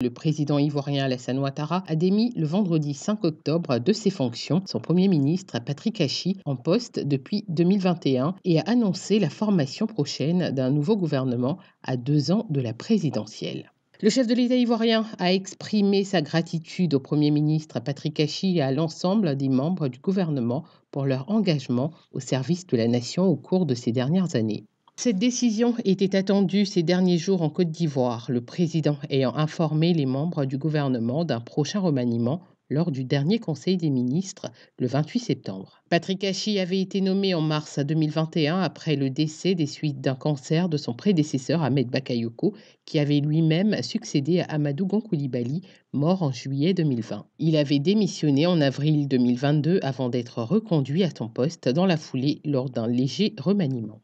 Le président ivoirien Alassane Ouattara a démis le vendredi 5 octobre de ses fonctions son premier ministre Patrick Hachi en poste depuis 2021 et a annoncé la formation prochaine d'un nouveau gouvernement à deux ans de la présidentielle. Le chef de l'État ivoirien a exprimé sa gratitude au Premier ministre Patrick Hachi et à l'ensemble des membres du gouvernement pour leur engagement au service de la nation au cours de ces dernières années. Cette décision était attendue ces derniers jours en Côte d'Ivoire, le président ayant informé les membres du gouvernement d'un prochain remaniement lors du dernier Conseil des ministres le 28 septembre. Patrick Hachi avait été nommé en mars 2021 après le décès des suites d'un cancer de son prédécesseur Ahmed Bakayoko, qui avait lui-même succédé à Amadou Gonkoulibaly, mort en juillet 2020. Il avait démissionné en avril 2022 avant d'être reconduit à son poste dans la foulée lors d'un léger remaniement.